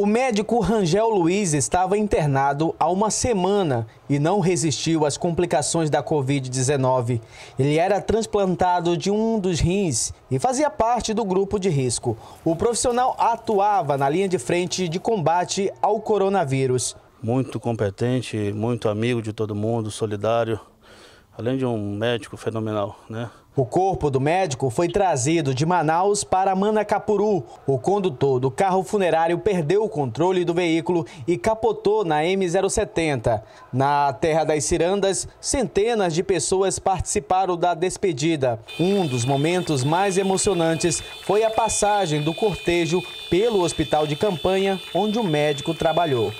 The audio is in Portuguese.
O médico Rangel Luiz estava internado há uma semana e não resistiu às complicações da Covid-19. Ele era transplantado de um dos rins e fazia parte do grupo de risco. O profissional atuava na linha de frente de combate ao coronavírus. Muito competente, muito amigo de todo mundo, solidário além de um médico fenomenal, né? O corpo do médico foi trazido de Manaus para Manacapuru. O condutor do carro funerário perdeu o controle do veículo e capotou na M070. Na Terra das Cirandas, centenas de pessoas participaram da despedida. Um dos momentos mais emocionantes foi a passagem do cortejo pelo hospital de campanha onde o médico trabalhou.